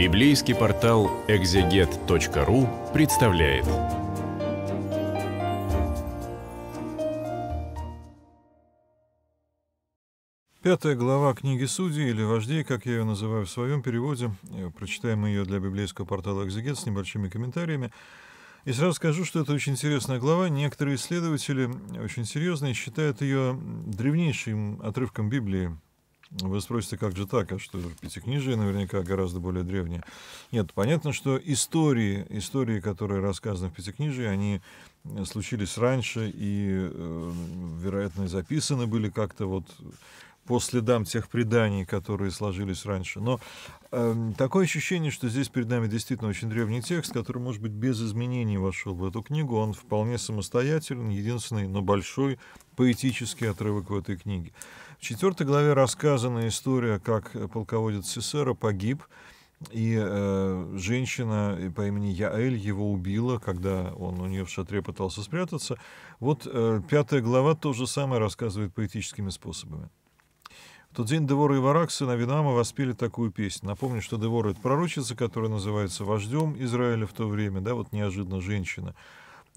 Библейский портал экзегет.ру представляет. Пятая глава книги Судей или Вождей, как я ее называю в своем переводе. Э, прочитаем ее для библейского портала «Экзегет» с небольшими комментариями. И сразу скажу, что это очень интересная глава. Некоторые исследователи, э, очень серьезные, считают ее древнейшим отрывком Библии, вы спросите, как же так, а что пятикнижие наверняка гораздо более древние. Нет, понятно, что истории, истории, которые рассказаны в пятикнижии, они э, случились раньше и, э, вероятно, записаны были как-то вот по следам тех преданий, которые сложились раньше. Но э, такое ощущение, что здесь перед нами действительно очень древний текст, который, может быть, без изменений вошел в эту книгу. Он вполне самостоятельный, единственный, но большой поэтический отрывок в этой книге. В четвертой главе рассказана история, как э, полководец Сесера погиб, и э, женщина по имени Яэль его убила, когда он у нее в шатре пытался спрятаться. Вот э, пятая глава то же самое рассказывает поэтическими способами. В тот день Девора и Варак, сына Винама, воспели такую песню. Напомню, что Девора — это пророчица, которая называется вождем Израиля в то время, да, вот неожиданно женщина —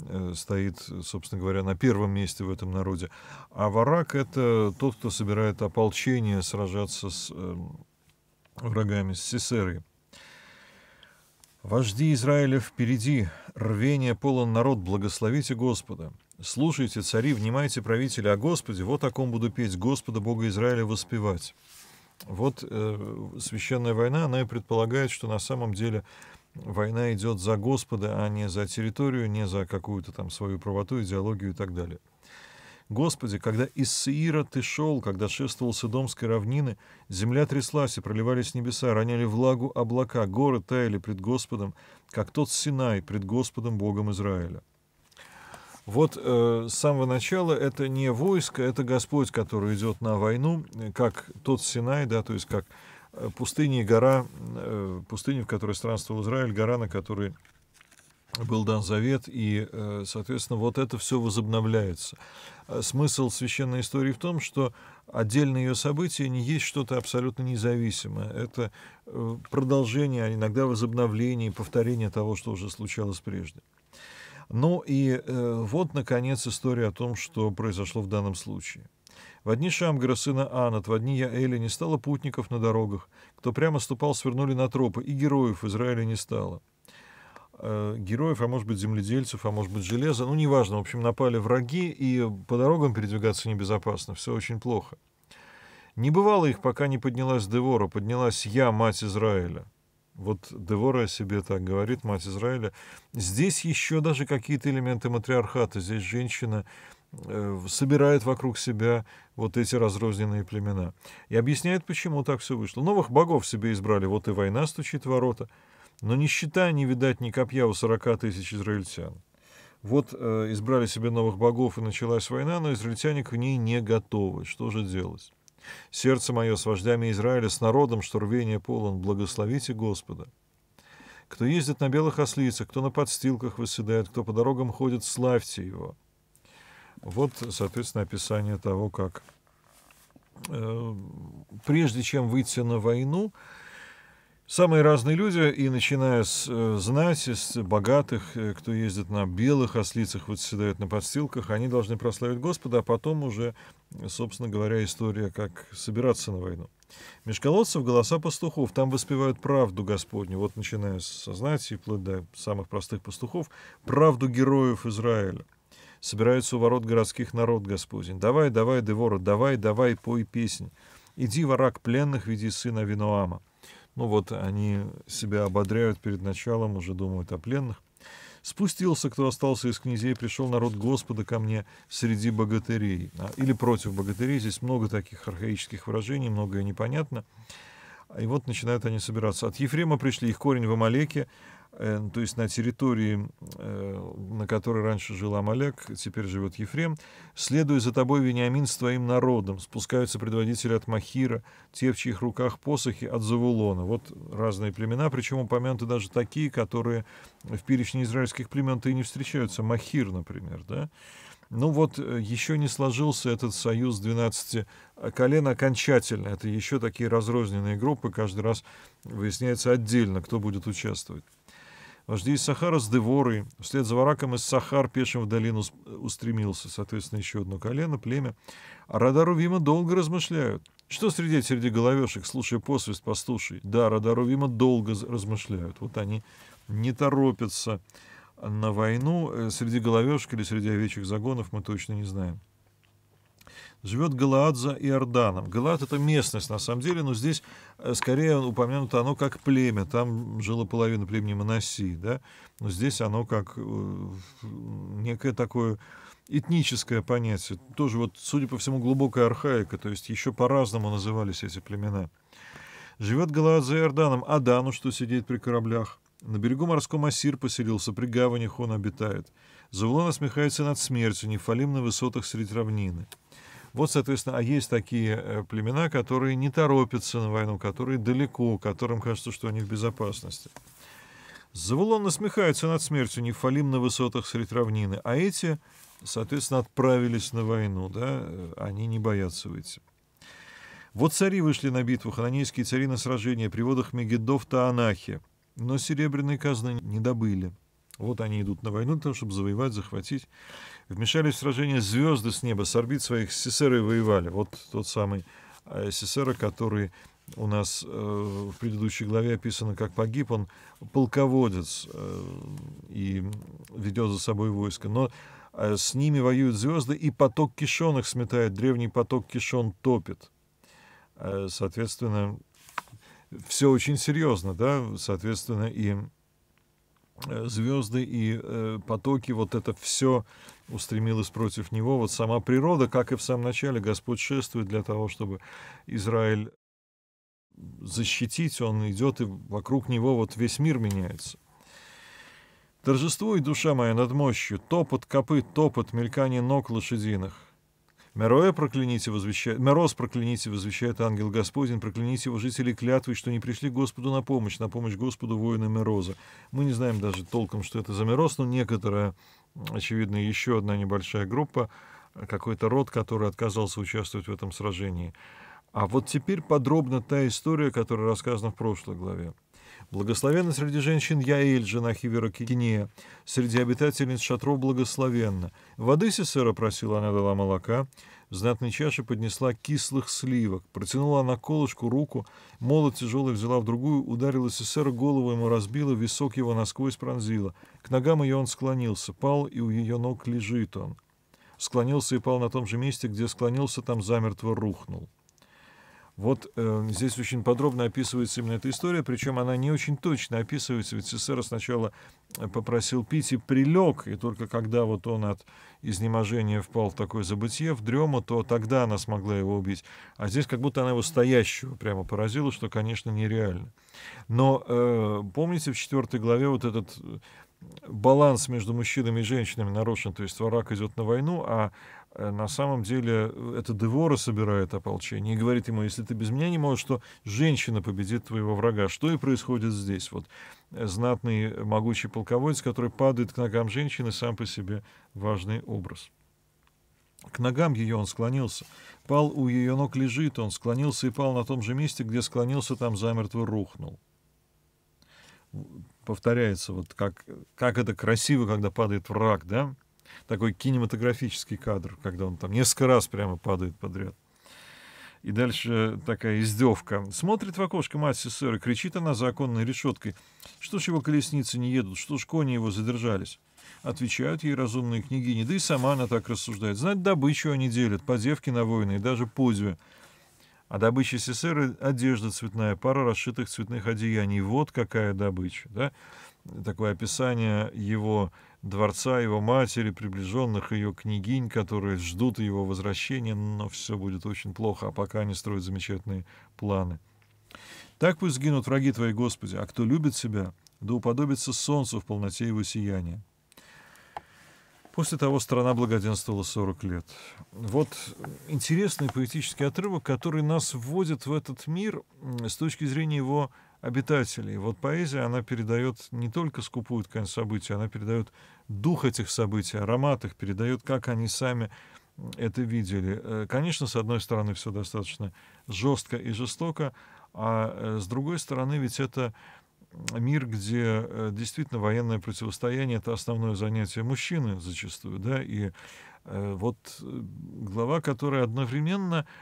Э, стоит, собственно говоря, на первом месте в этом народе. А варак — это тот, кто собирает ополчение сражаться с э, врагами, с сесерой. «Вожди Израиля впереди, рвение полон народ, благословите Господа. Слушайте, цари, внимайте, правители, о а Господе, вот о ком буду петь, Господа Бога Израиля воспевать». Вот э, священная война, она и предполагает, что на самом деле война идет за Господа, а не за территорию, не за какую-то там свою правоту, идеологию и так далее. Господи, когда из Сиира ты шел, когда шествовал с Идомской равнины, земля тряслась и проливались небеса, роняли влагу облака, горы таяли пред Господом, как тот Синай пред Господом Богом Израиля. Вот э, с самого начала это не войско, это Господь, который идет на войну, э, как тот Синай, да, то есть как Э, пустыня и гора, э, пустыня, в которой странствовал Израиль, гора, на которой был дан завет, и, э, соответственно, вот это все возобновляется. Смысл священной истории в том, что отдельные ее события не есть что-то абсолютно независимое. Это продолжение, а иногда возобновление повторение того, что уже случалось прежде. Ну и вот, наконец, история о том, что произошло в данном случае. В одни Шамгара, сына Анат, в одни Яэля не стало путников на дорогах. Кто прямо ступал, свернули на тропы, и героев Израиля не стало. Э, героев, а может быть земледельцев, а может быть железа, ну неважно, в общем, напали враги, и по дорогам передвигаться небезопасно, все очень плохо. Не бывало их, пока не поднялась Девора, поднялась я, мать Израиля. Вот Девора о себе так говорит, мать Израиля. Здесь еще даже какие-то элементы матриархата. Здесь женщина Э, собирает вокруг себя вот эти разрозненные племена. И объясняет, почему так все вышло. Новых богов себе избрали, вот и война стучит в ворота. Но ни щита не видать ни копья у 40 тысяч израильтян. Вот э, избрали себе новых богов и началась война, но израильтяне к ней не готовы. Что же делать? Сердце мое с вождями Израиля, с народом, что рвение полон, благословите Господа. Кто ездит на белых ослицах, кто на подстилках восседает, кто по дорогам ходит, славьте его. Вот, соответственно, описание того, как э, прежде чем выйти на войну, самые разные люди, и начиная с э, знати, с богатых, э, кто ездит на белых ослицах, вот седают на подстилках, они должны прославить Господа, а потом уже, собственно говоря, история, как собираться на войну. Межколодцев — голоса пастухов. Там воспевают правду Господню. Вот начиная с знати, вплоть до самых простых пастухов, правду героев Израиля собираются у ворот городских народ Господень. Давай, давай, Девора, давай, давай, пой песнь. Иди, ворак пленных, веди сына Винуама. Ну вот они себя ободряют перед началом, уже думают о пленных. Спустился, кто остался из князей, пришел народ Господа ко мне среди богатырей. А, или против богатырей. Здесь много таких архаических выражений, многое непонятно. И вот начинают они собираться. От Ефрема пришли, их корень в Амалеке, э, то есть на территории, э, на которой раньше жил Амалек, теперь живет Ефрем. «Следуя за тобой, Вениамин, с твоим народом, спускаются предводители от Махира, те, в чьих руках посохи от Завулона». Вот разные племена, причем упомянуты даже такие, которые в перечне израильских племен-то и не встречаются. Махир, например, да? Ну вот э, еще не сложился этот союз 12 колен окончательно. Это еще такие разрозненные группы. Каждый раз выясняется отдельно, кто будет участвовать. Вожди из Сахара с Деворой. Вслед за Вараком из Сахар пешим в долину устремился. Соответственно, еще одно колено, племя. А Радару Вима долго размышляют. Что среди среди головешек, слушая посвист пастуший? Да, Радару Вима долго размышляют. Вот они не торопятся на войну э, среди головешек или среди овечьих загонов, мы точно не знаем. Живет Галаад за Иорданом. Галаад — это местность, на самом деле, но здесь э, скорее упомянуто оно как племя. Там жила половина племени Моносии, да? Но здесь оно как э, некое такое этническое понятие. Тоже, вот, судя по всему, глубокая архаика, то есть еще по-разному назывались эти племена. Живет Галаад за Иорданом, Адану, что сидит при кораблях — на берегу морском Асир поселился, при гаванях он обитает. Завулон насмехается над смертью, нефалим на высотах средь равнины. Вот, соответственно, а есть такие э, племена, которые не торопятся на войну, которые далеко, которым кажется, что они в безопасности. Завулон насмехается над смертью, нефалим на высотах средь равнины, а эти, соответственно, отправились на войну, да, э, они не боятся выйти. Вот цари вышли на битву, хананейские цари на сражение при водах Мегиддов-Таанахи – но серебряные казны не добыли. Вот они идут на войну для того, чтобы завоевать, захватить. Вмешались в сражение звезды с неба, с орбит своих СССР и воевали. Вот тот самый э, СССР, который у нас э, в предыдущей главе описано, как погиб. Он полководец э, и ведет за собой войско. Но э, с ними воюют звезды, и поток кишон сметает. Древний поток кишон топит. Э, соответственно, все очень серьезно, да, соответственно, и э, звезды и э, потоки, вот это все устремилось против него. Вот сама природа, как и в самом начале, Господь шествует для того, чтобы Израиль защитить, он идет, и вокруг него вот весь мир меняется. Торжествуй, душа моя над мощью, топот копыт, топот, мелькание ног лошадиных — Мироя прокляните возвещает, Мероз прокляните возвещает ангел Господень, прокляните его жители клятвы, что не пришли Господу на помощь, на помощь Господу воина Мироза. Мы не знаем даже толком, что это за Мероз, но некоторая, очевидно, еще одна небольшая группа, какой-то род, который отказался участвовать в этом сражении. А вот теперь подробно та история, которая рассказана в прошлой главе. Благословенна среди женщин Яиль, жена Хивера Кикинея, среди обитательниц шатров благословенна. Воды сесера просила она дала молока, в знатной чаше поднесла кислых сливок, протянула она колышку руку, молот тяжелый взяла в другую, ударила сесера, голову ему разбила, висок его насквозь пронзила. К ногам ее он склонился, пал, и у ее ног лежит он. Склонился и пал на том же месте, где склонился, там замертво рухнул. Вот э, здесь очень подробно описывается именно эта история, причем она не очень точно описывается, ведь СССР сначала э, попросил пить и прилег, и только когда вот он от изнеможения впал в такое забытье, в дрему, то тогда она смогла его убить. А здесь как будто она его стоящего прямо поразила, что, конечно, нереально. Но э, помните в четвертой главе вот этот э, баланс между мужчинами и женщинами нарушен, то есть враг идет на войну, а Э, на самом деле э, это Девора собирает ополчение и говорит ему, если ты без меня не можешь, то женщина победит твоего врага. Что и происходит здесь. Вот э, знатный могучий полководец, который падает к ногам женщины, сам по себе важный образ. К ногам ее он склонился. Пал у ее ног лежит, он склонился и пал на том же месте, где склонился, там замертво рухнул. Повторяется, вот как, как это красиво, когда падает враг, да? такой кинематографический кадр, когда он там несколько раз прямо падает подряд. И дальше такая издевка. Смотрит в окошко мать СССР и кричит она за оконной решеткой. Что ж его колесницы не едут, что ж кони его задержались? Отвечают ей разумные княгини, да и сама она так рассуждает. Знать добычу они делят, по девке на войны, и даже подве. А добыча СССР одежда цветная, пара расшитых цветных одеяний. Вот какая добыча, да? такое описание его дворца, его матери, приближенных ее княгинь, которые ждут его возвращения, но все будет очень плохо, а пока они строят замечательные планы. Так пусть гинут враги твои, Господи, а кто любит себя, да уподобится солнцу в полноте его сияния. После того страна благоденствовала 40 лет. Вот интересный поэтический отрывок, который нас вводит в этот мир с точки зрения его обитателей. Вот поэзия, она передает не только скупую ткань событий, она передает дух этих событий, аромат их, передает, как они сами это видели. Э, конечно, с одной стороны, все достаточно жестко и жестоко, а э, с другой стороны, ведь это мир, где э, действительно военное противостояние — это основное занятие мужчины зачастую, да, и вот глава, которая одновременно —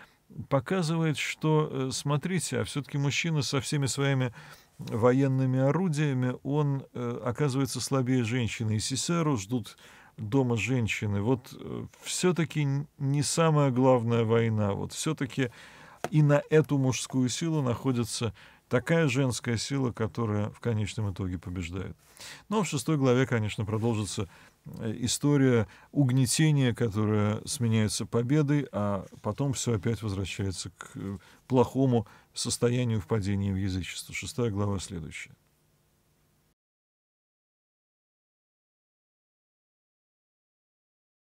показывает, что, э, смотрите, а все-таки мужчина со всеми своими военными орудиями, он э, оказывается слабее женщины. И Сесеру ждут дома женщины. Вот э, все-таки не самая главная война. Вот все-таки и на эту мужскую силу находятся такая женская сила, которая в конечном итоге побеждает. Но ну, а в шестой главе, конечно, продолжится э, история угнетения, которая сменяется победой, а потом все опять возвращается к э, плохому состоянию впадения в язычество. Шестая глава следующая.